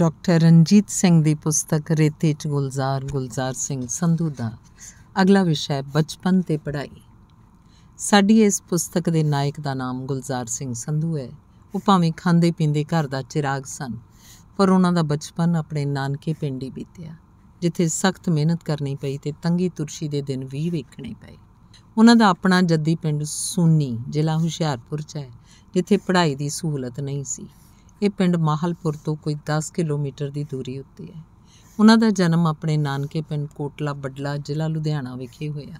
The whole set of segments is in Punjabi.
ਡਾਕਟਰ ਰਣਜੀਤ ਸਿੰਘ ਦੀ ਪੁਸਤਕ ਰੇਤੇ 'ਚ ਗੁਲਜ਼ਾਰ ਗੁਲਜ਼ਾਰ ਸਿੰਘ ਸੰਧੂ ਦਾ ਅਗਲਾ ਵਿਸ਼ਾ ਹੈ ਬਚਪਨ ਤੇ ਪੜ੍ਹਾਈ ਸਾਡੀ ਇਸ ਪੁਸਤਕ ਦੇ ਨਾਇਕ ਦਾ ਨਾਮ ਗੁਲਜ਼ਾਰ ਸਿੰਘ ਸੰਧੂ ਹੈ ਉਹ ਭਾਵੇਂ ਖਾਂਦੇ ਪੀਂਦੇ ਘਰ ਦਾ ਚਿਰਾਗ ਸਨ ਪਰ ਉਹਨਾਂ ਦਾ ਬਚਪਨ ਆਪਣੇ ਨਾਨਕੇ ਪਿੰਡ ਹੀ ਬੀਤਿਆ ਜਿੱਥੇ ਸਖਤ ਮਿਹਨਤ ਕਰਨੀ ਪਈ ਤੇ ਤੰਗੀ ਤੁਰਸ਼ੀ ਦੇ ਦਿਨ ਵੀ ਵੇਖਣੇ ਪਏ ਉਹਨਾਂ ਦਾ ਆਪਣਾ ਜੱਦੀ ਪਿੰਡ ਸੂਨੀ ਜ਼ਿਲ੍ਹਾ ਹੁਸ਼ਿਆਰਪੁਰ 'ਚ ਹੈ ਜਿੱਥੇ ਪੜ੍ਹਾਈ ਦੀ ਸਹੂਲਤ ਨਹੀਂ ਸੀ ਇਹ ਪਿੰਡ ਮਾਹਲਪੁਰ ਤੋਂ ਕੋਈ 10 ਕਿਲੋਮੀਟਰ ਦੀ ਦੂਰੀ ਉੱਤੇ ਹੈ ਉਹਨਾਂ ਦਾ ਜਨਮ ਆਪਣੇ ਨਾਨਕੇ ਪਿੰਡ ਕੋਟਲਾ ਬੱਡਲਾ ਜ਼ਿਲ੍ਹਾ ਲੁਧਿਆਣਾ ਵਿਖੇ ਹੋਇਆ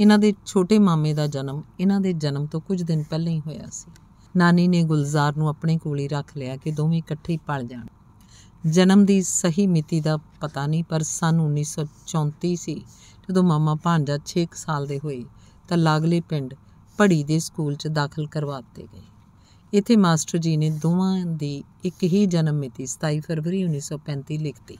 ਇਹਨਾਂ ਦੇ ਛੋਟੇ ਮਾਮੇ ਦਾ ਜਨਮ ਇਹਨਾਂ ਦੇ ਜਨਮ ਤੋਂ ਕੁਝ ਦਿਨ ਪਹਿਲਾਂ ਹੀ ਹੋਇਆ ਸੀ ਨਾਨੀ ਨੇ ਗੁਲਜ਼ਾਰ ਨੂੰ ਆਪਣੇ ਕੋਲ ਹੀ ਰੱਖ ਲਿਆ ਕਿ ਦੋਵੇਂ ਇਕੱਠੇ ਹੀ ਪਲ ਜਾਣ ਜਨਮ ਦੀ ਸਹੀ ਮਿਤੀ ਦਾ ਪਤਾ ਨਹੀਂ ਪਰ ਸਨ 1934 ਸੀ ਜਦੋਂ ਮਾਮਾ ਭਾਂਜਾ 6 ਸਾਲ ਦੇ ਹੋਏ ਤਾਂ ਲਾਗਲੇ ਪਿੰਡ ਪੜੀ ਦੇ ਸਕੂਲ 'ਚ ਦਾਖਲ ਕਰਵਾ ਦਿੱਤੇ ਗਏ ਇੱਥੇ ਮਾਸਟਰ ਜੀ ਨੇ ਦੋਵਾਂ ਦੀ ਇੱਕ ਹੀ ਜਨਮ ਮਿਤੀ 27 ਫਰਵਰੀ 1935 ਲਿਖਤੀ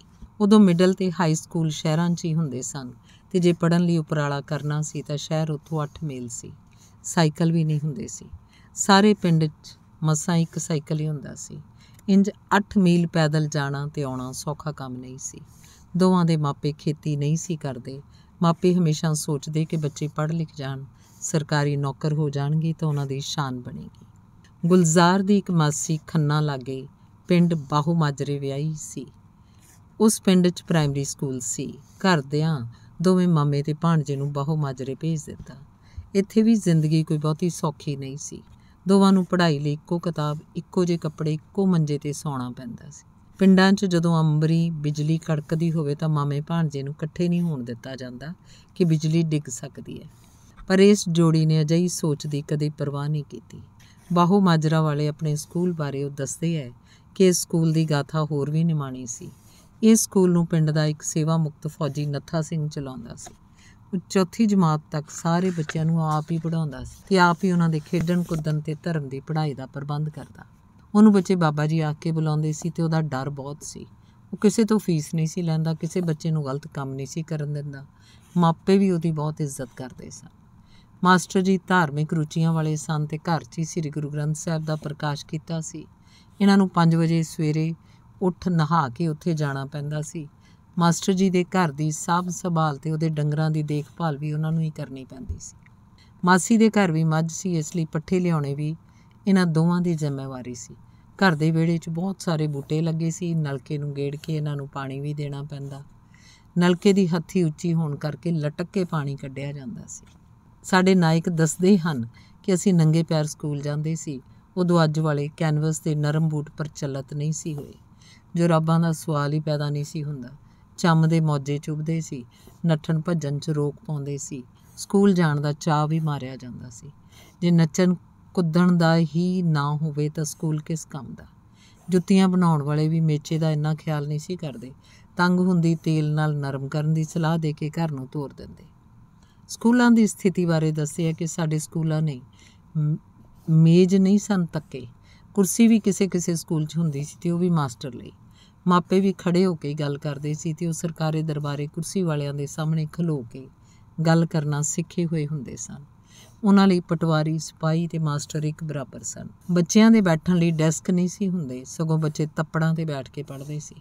ਉਦੋਂ ਮਿਡਲ ਤੇ ਹਾਈ ਸਕੂਲ ਸ਼ਹਿਰਾਂ 'ਚ ਹੀ ਹੁੰਦੇ ਸਨ ਤੇ ਜੇ ਪੜਨ ਲਈ ਉਪਰਾਲਾ ਕਰਨਾ ਸੀ ਤਾਂ ਸ਼ਹਿਰ ਉੱਥੋਂ 8 ਮੀਲ ਸੀ ਸਾਈਕਲ ਵੀ ਨਹੀਂ ਹੁੰਦੇ ਸੀ ਸਾਰੇ ਪਿੰਡ 'ਚ ਮਸਾਂ ਇੱਕ ਸਾਈਕਲ ਹੀ ਹੁੰਦਾ ਸੀ ਇੰਜ 8 ਮੀਲ ਪੈਦਲ ਜਾਣਾ ਤੇ ਆਉਣਾ ਸੌਖਾ ਕੰਮ ਨਹੀਂ ਸੀ ਦੋਵਾਂ ਦੇ ਮਾਪੇ ਖੇਤੀ ਨਹੀਂ ਸੀ ਕਰਦੇ ਮਾਪੇ ਹਮੇਸ਼ਾ ਸੋਚਦੇ ਕਿ ਬੱਚੇ ਪੜ੍ਹ ਲਿਖ ਜਾਣ ਸਰਕਾਰੀ ਨੌਕਰ ਹੋ ਜਾਣਗੇ ਤਾਂ ਉਹਨਾਂ ਦੀ ਸ਼ਾਨ ਬਣੇਗੀ ਗੁਲਜ਼ਾਰ ਦੀ ਇੱਕ ਮਾਸੀ ਖੰਨਾ ਲੱਗੇ ਪਿੰਡ ਬਾਹੂ ਮਾਜਰੇ ਵਿਆਹੀ ਸੀ ਉਸ ਪਿੰਡ 'ਚ ਪ੍ਰਾਇਮਰੀ ਸਕੂਲ ਸੀ ਘਰਦਿਆਂ ਦੋਵੇਂ ਮਾਮੇ ਤੇ ਭਾਣਜੇ ਨੂੰ ਬਾਹੂ ਮਾਜਰੇ ਭੇਜ ਦਿੱਤਾ ਇੱਥੇ ਵੀ ਜ਼ਿੰਦਗੀ ਕੋਈ ਬਹੁਤੀ ਸੌਖੀ ਨਹੀਂ ਸੀ ਦੋਵਾਂ ਨੂੰ ਪੜ੍ਹਾਈ ਲਈ ਇੱਕੋ ਕਿਤਾਬ ਇੱਕੋ ਜਿਹੇ ਕੱਪੜੇ ਇੱਕੋ ਮੰਜੇ ਤੇ ਸੌਣਾ ਪੈਂਦਾ ਸੀ ਪਿੰਡਾਂ 'ਚ ਜਦੋਂ ਅੰਬਰੀ ਬਿਜਲੀ ਕੜਕਦੀ ਹੋਵੇ ਤਾਂ ਮਾਮੇ ਭਾਣਜੇ ਨੂੰ ਇਕੱਠੇ ਨਹੀਂ ਹੋਣ ਦਿੱਤਾ ਜਾਂਦਾ ਕਿ ਬਿਜਲੀ ਡਿੱਗ ਸਕਦੀ ਹੈ ਪਰ ਇਸ ਜੋੜੀ ਨੇ ਅਜਿਹੀ ਸੋਚ ਦੀ ਕਦੇ ਪਰਵਾਹ ਨਹੀਂ ਕੀਤੀ ਬਾਹੂ ਮਾਜਰਾ ਵਾਲੇ ਆਪਣੇ ਸਕੂਲ ਬਾਰੇ ਉਹ ਦੱਸਦੇ ਹੈ ਕਿ ਇਸ ਸਕੂਲ ਦੀ ਗਾਥਾ ਹੋਰ ਵੀ ਨਿਮਾਣੀ ਸੀ ਇਸ ਸਕੂਲ ਨੂੰ ਪਿੰਡ ਦਾ ਇੱਕ ਸੇਵਾ ਮੁਕਤ ਫੌਜੀ ਨੱਥਾ ਸਿੰਘ ਚਲਾਉਂਦਾ ਸੀ ਉਹ ਚੌਥੀ ਜਮਾਤ ਤੱਕ ਸਾਰੇ ਬੱਚਿਆਂ ਨੂੰ ਆਪ ਹੀ ਪੜਾਉਂਦਾ ਸੀ ਤੇ ਆਪ ਹੀ ਉਹਨਾਂ ਦੇ ਖੇਡਣ ਕੁੱਦਣ ਤੇ ਧਰਮ ਦੀ ਪੜ੍ਹਾਈ ਦਾ ਪ੍ਰਬੰਧ ਕਰਦਾ ਉਹਨੂੰ ਬੱਚੇ ਬਾਬਾ ਜੀ ਆ ਕੇ ਬੁਲਾਉਂਦੇ ਸੀ ਤੇ ਉਹਦਾ ਡਰ ਬਹੁਤ ਸੀ ਉਹ ਕਿਸੇ ਤੋਂ ਫੀਸ ਨਹੀਂ ਸੀ ਲੈਂਦਾ ਕਿਸੇ ਬੱਚੇ ਨੂੰ ਗਲਤ ਕੰਮ ਨਹੀਂ ਸੀ ਕਰਨ ਦਿੰਦਾ ਮਾਪੇ ਵੀ ਉਹਦੀ ਬਹੁਤ ਇੱਜ਼ਤ ਕਰਦੇ ਸਨ ਮਾਸਟਰ ਜੀ ਧਾਰਮਿਕ ਰੁਚੀਆਂ ਵਾਲੇ ਸਨ ਤੇ ਘਰ 'ਚ ਹੀ ਸ੍ਰੀ ਗੁਰੂ ਗ੍ਰੰਥ ਸਾਹਿਬ ਦਾ ਪ੍ਰਕਾਸ਼ ਕੀਤਾ ਸੀ ਇਹਨਾਂ ਨੂੰ 5 ਵਜੇ ਸਵੇਰੇ ਉੱਠ ਨਹਾ ਕੇ ਉੱਥੇ ਜਾਣਾ ਪੈਂਦਾ ਸੀ ਮਾਸਟਰ ਜੀ ਦੇ ਘਰ ਦੀ ਸਭ ਸੰਭਾਲ ਤੇ ਉਹਦੇ ਡੰਗਰਾਂ ਦੀ ਦੇਖਭਾਲ ਵੀ ਉਹਨਾਂ ਨੂੰ ਹੀ ਕਰਨੀ ਪੈਂਦੀ ਸੀ ਮਾਸੀ ਦੇ ਘਰ ਵੀ ਮੱਝ ਸੀ ਇਸ ਲਈ ਪੱਠੇ ਲਿਆਉਣੇ ਵੀ ਇਹਨਾਂ ਦੋਵਾਂ ਦੀ ਜ਼ਿੰਮੇਵਾਰੀ ਸੀ ਘਰ ਦੇ ਵਿਹੜੇ 'ਚ ਬਹੁਤ ਸਾਰੇ ਬੂਟੇ ਲੱਗੇ ਸੀ ਨਲਕੇ ਨੂੰ ਗੇੜ ਕੇ ਇਹਨਾਂ ਨੂੰ ਪਾਣੀ ਵੀ ਦੇਣਾ ਪੈਂਦਾ ਨਲਕੇ ਦੀ ਹੱਥੀ ਉੱਚੀ ਹੋਣ ਕਰਕੇ ਲਟਕ ਕੇ ਪਾਣੀ ਕੱਢਿਆ ਜਾਂਦਾ ਸੀ ਸਾਡੇ ਨਾਇਕ ਦੱਸਦੇ ਹਨ ਕਿ ਅਸੀਂ ਨੰਗੇ ਪੈਰ ਸਕੂਲ ਜਾਂਦੇ ਸੀ ਉਦੋਂ ਅੱਜ ਵਾਲੇ ਕੈਨਵਸ ਤੇ ਨਰਮ ਬੂਟ ਪ੍ਰਚਲਿਤ ਨਹੀਂ ਸੀ ਹੋਏ ਜੁਰਾਬਾਂ ਦਾ ਸਵਾਲ ਹੀ ਪੈਦਾ ਨਹੀਂ ਸੀ ਹੁੰਦਾ ਚੰਮ ਦੇ ਮੌਜੇ ਚੁਬਦੇ ਸੀ ਨੱਠਣ ਭੱਜਣ 'ਚ ਰੋਕ ਪਾਉਂਦੇ ਸੀ ਸਕੂਲ ਜਾਣ ਦਾ ਚਾਹ ਵੀ ਮਾਰਿਆ ਜਾਂਦਾ ਸੀ ਜੇ ਨੱਚਣ ਕੁੱਦਣ ਦਾ ਹੀ ਨਾ ਹੋਵੇ ਤਾਂ ਸਕੂਲ ਕਿਸ ਕੰਮ ਦਾ ਜੁੱਤੀਆਂ ਬਣਾਉਣ ਵਾਲੇ ਵੀ ਮੇਚੇ ਦਾ ਇੰਨਾ ਖਿਆਲ ਨਹੀਂ ਸੀ ਕਰਦੇ ਤੰਗ ਹੁੰਦੀ ਤੇਲ ਨਾਲ ਨਰਮ ਕਰਨ ਦੀ ਸਲਾਹ ਦੇ ਕੇ ਘਰ ਨੂੰ ਤੋਰ ਦਿੰਦੇ ਸਕੂਲਾਂ ਦੀ ਸਥਿਤੀ ਬਾਰੇ ਦੱਸਿਆ ਕਿ ਸਾਡੇ ਸਕੂਲਾਂ ਨੇ ਮੇਜ਼ ਨਹੀਂ ਸਨ ਤੱਕੇ ਕੁਰਸੀ ਵੀ ਕਿਸੇ ਕਿਸੇ ਸਕੂਲ 'ਚ ਹੁੰਦੀ ਸੀ ਤੇ ਉਹ ਵੀ ਮਾਸਟਰ ਲਈ ਮਾਪੇ ਵੀ ਖੜੇ ਹੋ ਕੇ ਗੱਲ ਕਰਦੇ ਸੀ ਤੇ ਉਹ ਸਰਕਾਰੀ ਦਰਬਾਰੇ ਕੁਰਸੀ ਵਾਲਿਆਂ ਦੇ ਸਾਹਮਣੇ ਖਲੋ ਕੇ ਗੱਲ ਕਰਨਾ ਸਿੱਖੇ ਹੋਏ ਹੁੰਦੇ ਸਨ ਉਹਨਾਂ ਲਈ ਪਟਵਾਰੀ ਸਿਪਾਈ ਤੇ ਮਾਸਟਰ ਇੱਕ ਬਰਾਬਰ ਸਨ ਬੱਚਿਆਂ ਦੇ ਬੈਠਣ ਲਈ ਡੈਸਕ ਨਹੀਂ ਸੀ ਹੁੰਦੇ ਸਗੋਂ ਬੱਚੇ ਤੱਪੜਾਂ ਤੇ ਬੈਠ ਕੇ ਪੜ੍ਹਦੇ ਸੀ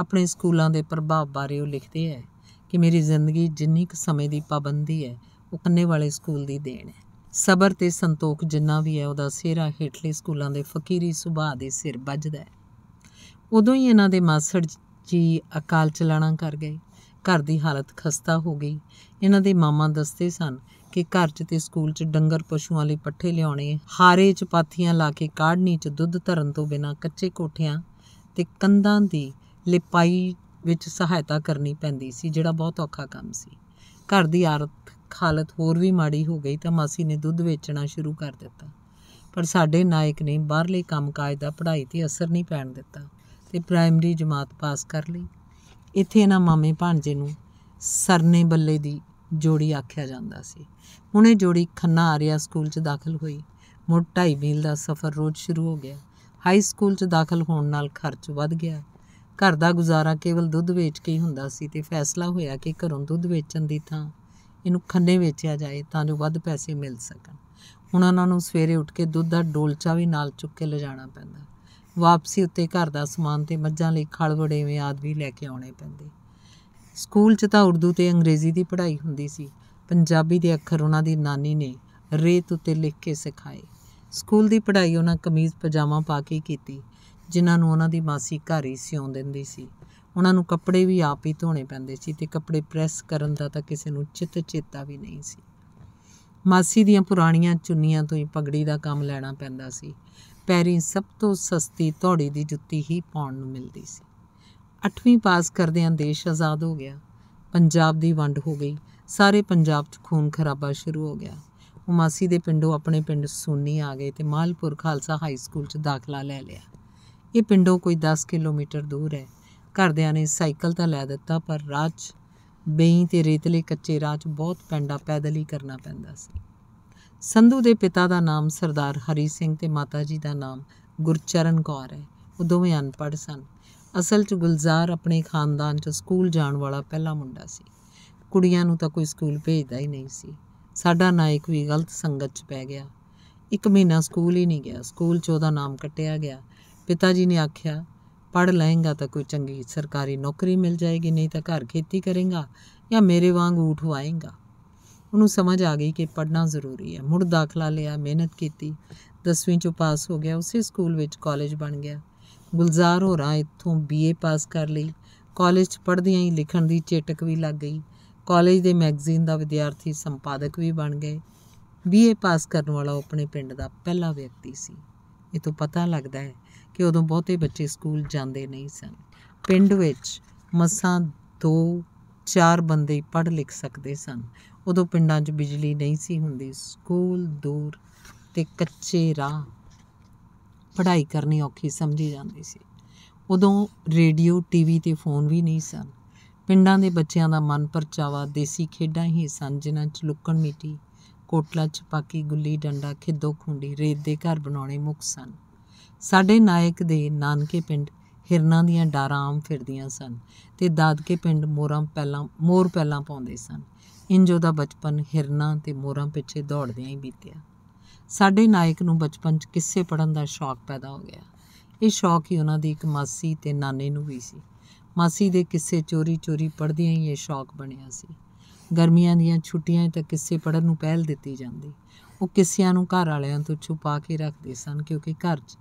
ਆਪਣੇ ਸਕੂਲਾਂ ਦੇ ਪ੍ਰਭਾਵ ਬਾਰੇ ਉਹ ਲਿਖਦੇ ਐ ਕਿ ਮੇਰੀ ਜ਼ਿੰਦਗੀ ਜਿੰਨੀ ਕੁ ਸਮੇਂ ਦੀ ਪਾਬੰਦੀ ਹੈ ਉਹ ਕੰਨੇ ਵਾਲੇ ਸਕੂਲ ਦੀ ਦੇਣ ਹੈ ਸਬਰ ਤੇ ਸੰਤੋਖ ਜਿੰਨਾ ਵੀ ਹੈ ਉਹਦਾ ਸਿਹਰਾ ਹੇਠਲੇ ਸਕੂਲਾਂ ਦੇ ਫਕੀਰੀ ਸੁਭਾਅ ਦੇ ਸਿਰ ਵੱਜਦਾ ਹੈ ਉਦੋਂ ਹੀ ਇਹਨਾਂ ਦੇ ਮਾਸੜ ਜੀ ਅਕਾਲ ਚਲਾਣਾ ਕਰ ਗਏ ਘਰ ਦੀ ਹਾਲਤ ਖਸਤਾ ਹੋ ਗਈ ਇਹਨਾਂ ਦੇ ਮਾਮਾ ਦੱਸਦੇ ਸਨ ਕਿ ਘਰ 'ਚ ਤੇ ਸਕੂਲ 'ਚ ਡੰਗਰ ਪਸ਼ੂਆਂ ਲਈ ਪੱਠੇ ਲਿਆਉਣੇ ਹਾਰੇ 'ਚ ਪਾਥੀਆਂ ਲਾ ਕੇ ਕਾੜਨੀ 'ਚ ਦੁੱਧ ਧਰਨ ਤੋਂ ਬਿਨਾ ਕੱਚੇ ਕੋਠਿਆਂ ਤੇ ਕੰਧਾਂ ਦੀ ਲਿਪਾਈ ਵਿੱਚ ਸਹਾਇਤਾ ਕਰਨੀ ਪੈਂਦੀ ਸੀ ਜਿਹੜਾ ਬਹੁਤ ਔਖਾ ਕੰਮ ਸੀ ਘਰ ਦੀ ਆਰਥਿਕ ਹਾਲਤ ਹੋਰ ਵੀ ਮਾੜੀ ਹੋ ਗਈ ਤਾਂ ਮਾਸੀ ਨੇ ਦੁੱਧ ਵੇਚਣਾ ਸ਼ੁਰੂ ਕਰ ਦਿੱਤਾ ਪਰ ਸਾਡੇ ਨਾਇਕ ਨੇ ਬਾਹਰਲੇ ਕੰਮਕਾਜ ਦਾ ਪੜ੍ਹਾਈ ਤੇ ਅਸਰ ਨਹੀਂ ਪੈਣ ਦਿੱਤਾ ਤੇ ਪ੍ਰਾਇਮਰੀ ਜਮਾਤ ਪਾਸ ਕਰ ਲਈ ਇੱਥੇ ਇਹਨਾਂ ਮਾਮੇ ਭਾਂਜੇ ਨੂੰ ਸਰਨੇ ਬੱਲੇ ਦੀ ਜੋੜੀ ਆਖਿਆ ਜਾਂਦਾ ਸੀ ਹੁਣ ਇਹ ਜੋੜੀ ਖੰਨਾ ਆਰਿਆ ਸਕੂਲ 'ਚ ਦਾਖਲ ਹੋਈ ਮੁੜ ਮੀਲ ਦਾ ਸਫ਼ਰ ਰੋਜ਼ ਸ਼ੁਰੂ ਹੋ ਗਿਆ ਹਾਈ ਸਕੂਲ 'ਚ ਦਾਖਲ ਹੋਣ ਨਾਲ ਖਰਚ ਵੱਧ ਗਿਆ ਘਰ ਦਾ ਗੁਜ਼ਾਰਾ ਕੇਵਲ ਦੁੱਧ ਵੇਚ ਕੇ ਹੀ ਹੁੰਦਾ ਸੀ ਤੇ ਫੈਸਲਾ ਹੋਇਆ ਕਿ ਘਰੋਂ ਦੁੱਧ ਵੇਚਣ ਦੀ ਥਾਂ ਇਹਨੂੰ ਖੰਨੇ ਵੇਚਿਆ ਜਾਏ ਤਾਂ ਜੋ ਵੱਧ ਪੈਸੇ ਮਿਲ ਸਕਣ ਹੁਣ ਉਹਨਾਂ ਨੂੰ ਸਵੇਰੇ ਉੱਠ ਕੇ ਦੁੱਧ ਦਾ ਡੋਲਚਾ ਵੀ ਨਾਲ ਚੁੱਕ ਕੇ ਲਿਜਾਣਾ ਪੈਂਦਾ ਵਾਪਸੀ ਉੱਤੇ ਘਰ ਦਾ ਸਮਾਨ ਤੇ ਮੱਝਾਂ ਲਈ ਖਲ ਵੜੇਵੇਂ ਆਦਿ ਵੀ ਲੈ ਕੇ ਆਉਣੇ ਪੈਂਦੇ ਸਕੂਲ 'ਚ ਤਾਂ ਉਰਦੂ ਤੇ ਅੰਗਰੇਜ਼ੀ ਦੀ ਪੜ੍ਹਾਈ ਹੁੰਦੀ ਸੀ ਪੰਜਾਬੀ ਦੇ ਅੱਖਰ ਉਹਨਾਂ ਦੀ ਨਾਨੀ ਨੇ ਰੇਤ ਉੱਤੇ ਲਿਖ ਕੇ ਸਿਖਾਏ ਸਕੂਲ ਦੀ ਪੜ੍ਹਾਈ ਉਹਨਾਂ ਕਮੀਜ਼ ਪਜਾਮਾ ਪਾ ਕੇ ਕੀਤੀ ਜਿਨ੍ਹਾਂ ਨੂੰ ਉਹਨਾਂ ਦੀ ਮਾਸੀ ਘਰ ਹੀ ਸਿਉਂ ਦਿੰਦੀ ਸੀ ਉਹਨਾਂ ਨੂੰ ਕੱਪੜੇ ਵੀ ਆਪ ਹੀ ਧੋਣੇ ਪੈਂਦੇ ਸੀ ਤੇ ਕੱਪੜੇ ਪ੍ਰੈਸ ਕਰਨ ਦਾ ਤਾਂ ਕਿਸੇ ਨੂੰ ਚਿੱਤ ਚੇਤਾ ਵੀ ਨਹੀਂ ਸੀ ਮਾਸੀ ਦੀਆਂ ਪੁਰਾਣੀਆਂ ਚੁੰਨੀਆਂ ਤੋਂ ਹੀ ਪਗੜੀ ਦਾ ਕੰਮ ਲੈਣਾ ਪੈਂਦਾ ਸੀ ਪੈਰੀ ਸਭ ਤੋਂ ਸਸਤੀ ਧੌੜੀ ਦੀ ਜੁੱਤੀ ਹੀ ਪਾਉਣ ਨੂੰ ਮਿਲਦੀ ਸੀ 8ਵੀਂ ਪਾਸ ਕਰਦਿਆਂ ਦੇਸ਼ ਆਜ਼ਾਦ ਹੋ ਗਿਆ ਪੰਜਾਬ ਦੀ ਵੰਡ ਹੋ ਗਈ ਸਾਰੇ ਪੰਜਾਬ 'ਚ ਖੂਨ ਖਰਾਬਾ ਸ਼ੁਰੂ ਹੋ ਗਿਆ ਉਹ ਮਾਸੀ ਦੇ ਪਿੰਡੋਂ ਆਪਣੇ ਪਿੰਡ ਸੋਨੀ ਆ ਗਏ ਤੇ ਮਾਲਪੁਰ ਖਾਲਸਾ ਹਾਈ ਸਕੂਲ 'ਚ ਦਾਖਲਾ ਲੈ ਲਿਆ ਇਹ ਪਿੰਡੋਂ ਕੋਈ 10 ਕਿਲੋਮੀਟਰ ਦੂਰ ਹੈ ਘਰਦਿਆਂ ਨੇ ਸਾਈਕਲ ਤਾਂ ਲੈ ਦਿੱਤਾ ਪਰ ਰਾਜ ਬਈ ਬੇਈ ਤੇ ਰੇਤਲੇ ਕੱਚੇ ਰਾਜ ਬਹੁਤ ਪੈਂਡਾ ਪੈਦਲ ਹੀ ਕਰਨਾ ਪੈਂਦਾ ਸੀ ਸੰਧੂ ਦੇ ਪਿਤਾ ਦਾ ਨਾਮ ਸਰਦਾਰ ਹਰੀ ਸਿੰਘ ਤੇ ਮਾਤਾ ਜੀ ਦਾ ਨਾਮ ਗੁਰਚਰਨ ਕੌਰ ਹੈ ਉਹ ਦੋਵੇਂ ਅਨਪੜ੍ਹ ਸਨ ਅਸਲ 'ਚ ਗੁਲਜ਼ਾਰ ਆਪਣੇ ਖਾਨਦਾਨ 'ਚ ਸਕੂਲ ਜਾਣ ਵਾਲਾ ਪਹਿਲਾ ਮੁੰਡਾ ਸੀ ਕੁੜੀਆਂ ਨੂੰ ਤਾਂ ਕੋਈ ਸਕੂਲ ਭੇਜਦਾ ਹੀ ਨਹੀਂ ਸੀ ਸਾਡਾ ਨਾਇਕ ਵੀ ਗਲਤ ਸੰਗਤ 'ਚ ਪੈ ਗਿਆ ਇੱਕ ਮਹੀਨਾ ਸਕੂਲ ਹੀ ਨਹੀਂ ਗਿਆ ਸਕੂਲ 'ਚ ਉਹਦਾ ਨਾਮ ਕੱਟਿਆ ਗਿਆ ਪਿਤਾ ਜੀ ਨੇ ਆਖਿਆ ਪੜ ਲਏਗਾ ਤਾਂ ਕੋਈ ਚੰਗੀ ਸਰਕਾਰੀ ਨੌਕਰੀ ਮਿਲ ਜਾਏਗੀ ਨਹੀਂ ਤਾਂ ਘਰ ਖੇਤੀ ਕਰੇਗਾ ਜਾਂ ਮੇਰੇ ਵਾਂਗ ਊਠ ਵਾਏਗਾ ਉਹਨੂੰ ਸਮਝ ਆ ਗਈ ਕਿ ਪੜਨਾ ਜ਼ਰੂਰੀ ਹੈ ਮੁੜ ਦਾਖਲਾ ਲਿਆ ਮਿਹਨਤ ਕੀਤੀ 10ਵੀਂ ਚੋਂ ਪਾਸ ਹੋ ਗਿਆ ਉਸੇ ਸਕੂਲ ਵਿੱਚ ਕਾਲਜ ਬਣ ਗਿਆ ਗੁਲਜ਼ਾਰ ਹੋਰਾਂ ਇੱਥੋਂ ਬੀਏ ਪਾਸ ਕਰ ਲਈ ਕਾਲਜ 'ਚ ਪੜਦਿਆਂ ਹੀ ਲਿਖਣ ਦੀ ਚੇਟਕ ਵੀ ਲੱਗ ਗਈ ਕਾਲਜ ਦੇ ਮੈਗਜ਼ੀਨ ਦਾ ਵਿਦਿਆਰਥੀ ਸੰਪਾਦਕ ਵੀ ਬਣ ਗਏ ਬੀਏ ਪਾਸ ਕਰਨ ਵਾਲਾ ਆਪਣੇ ਪਿੰਡ ਦਾ ਪਹਿਲਾ ਵਿਅਕਤੀ ਸੀ ਇਹ ਤੋਂ ਪਤਾ ਲੱਗਦਾ ਹੈ ਕਿ ਉਦੋਂ ਬਹੁਤੇ ਬੱਚੇ ਸਕੂਲ ਜਾਂਦੇ ਨਹੀਂ ਸਨ ਪਿੰਡ ਵਿੱਚ ਮਸਾਂ ਦੋ ਚਾਰ ਬੰਦੇ ਪੜ੍ਹ ਲਿਖ ਸਕਦੇ ਸਨ ਉਦੋਂ ਪਿੰਡਾਂ 'ਚ ਬਿਜਲੀ ਨਹੀਂ ਸੀ ਹੁੰਦੀ ਸਕੂਲ ਦੂਰ ਤੇ ਕੱਚੇ ਰਾਹ ਪੜ੍ਹਾਈ ਕਰਨੀ ਔਖੀ ਸਮਝੀ ਜਾਂਦੀ ਸੀ ਉਦੋਂ ਰੇਡੀਓ ਟੀਵੀ ਤੇ ਫੋਨ ਵੀ ਨਹੀਂ ਸਨ ਪਿੰਡਾਂ ਦੇ ਬੱਚਿਆਂ ਦਾ ਮਨ ਪਰਚਾਵਾ ਦੇਸੀ ਖੇਡਾਂ ਹੀ ਸਨ ਜਿਨ੍ਹਾਂ 'ਚ ਲੁੱਕਣ ਮੀਟੀ ਕੋਟਲਾ ਚ ਪਾਕੀ ਗੁੱਲੀ ਡੰਡਾ ਖਿੱਦੋ ਖੁੰਡੀ ਰੇਤ ਦੇ ਘਰ ਬਣਾਉਣੇ ਮੁੱਖ ਸਨ ਸਾਡੇ ਨਾਇਕ ਦੇ ਨਾਨਕੇ ਪਿੰਡ ਹਿਰਨਾਂ ਦੀਆਂ ਡਾਰਾਂ ਆਮ ਫਿਰਦੀਆਂ ਸਨ ਤੇ ਦਾਦਕੇ ਪਿੰਡ ਮੋਰਾਂ ਪਹਿਲਾਂ ਮੋਰ ਪਹਿਲਾਂ ਪਾਉਂਦੇ ਸਨ ਇੰਜੋ ਦਾ ਬਚਪਨ ਹਿਰਨਾਂ ਤੇ ਮੋਰਾਂ ਪਿੱਛੇ ਦੌੜਦਿਆਂ ਹੀ ਬੀਤਿਆ ਸਾਡੇ ਨਾਇਕ ਨੂੰ ਬਚਪਨ 'ਚ ਕਿੱਸੇ ਪੜਨ ਦਾ ਸ਼ੌਕ ਪੈਦਾ ਹੋ ਗਿਆ ਇਹ ਸ਼ੌਕ ਹੀ ਉਹਨਾਂ ਦੀ ਇੱਕ ਮਾਸੀ ਤੇ ਨਾਨੇ ਨੂੰ ਵੀ ਸੀ ਮਾਸੀ ਦੇ ਕਿੱਸੇ ਚੋਰੀ-ਚੋਰੀ ਪੜਦਿਆਂ ਹੀ ਇਹ ਸ਼ੌਕ ਬਣਿਆ ਸੀ ਗਰਮੀਆਂ ਦੀਆਂ ਛੁੱਟੀਆਂ ਤੱਕ ਕਿਸੇ ਪੜਨ ਨੂੰ ਪਹਿਲ ਦਿੱਤੀ ਜਾਂਦੀ ਉਹ ਕਿਸਿਆਂ ਨੂੰ ਘਰ ਵਾਲਿਆਂ ਤੋਂ ਛੁਪਾ ਕੇ ਰੱਖਦੇ ਸਨ ਕਿਉਂਕਿ ਘਰ 'ਚ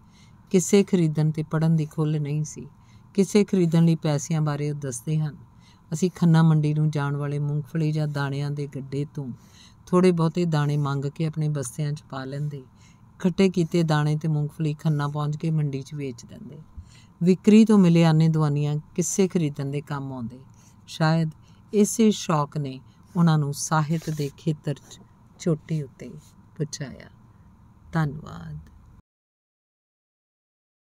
ਕਿਸੇ ਖਰੀਦਣ ਤੇ ਪੜਨ ਦੀ ਖੁੱਲ ਨਹੀਂ ਸੀ ਕਿਸੇ ਖਰੀਦਣ ਲਈ ਪੈਸਿਆਂ ਬਾਰੇ ਉਹ ਦੱਸਦੇ ਹਨ ਅਸੀਂ ਖੰਨਾ ਮੰਡੀ ਨੂੰ ਜਾਣ ਵਾਲੇ ਮੂੰਗਫਲੀ ਜਾਂ ਦਾਣਿਆਂ ਦੇ ਗੱਡੇ ਤੋਂ ਥੋੜੇ ਬਹੁਤੇ ਦਾਣੇ ਮੰਗ ਕੇ ਆਪਣੇ ਬਸਤਿਆਂ 'ਚ ਪਾ ਲੈਂਦੇ ਖੱਟੇ ਕੀਤੇ ਦਾਣੇ ਤੇ ਮੂੰਗਫਲੀ ਖੰਨਾ ਪਹੁੰਚ ਕੇ ਮੰਡੀ 'ਚ ਵੇਚ ਦਿੰਦੇ ਵਿਕਰੀ ਤੋਂ ਮਿਲੇ ਆਨੇ ਦਵਾਨੀਆਂ ਕਿਸੇ ਖਰੀਦਣ ਦੇ ਕੰਮ ਆਉਂਦੇ ਸ਼ਾਇਦ ਇਸੇ ਸ਼ੌਕ ਨੇ ਉਹਨਾਂ ਨੂੰ ਸਾਹਿਤ ਦੇ ਖੇਤਰ 'ਚ ਛੋਟੀ ਉੱਤੇ ਪਹੁੰਚਾਇਆ ਧੰਨਵਾਦ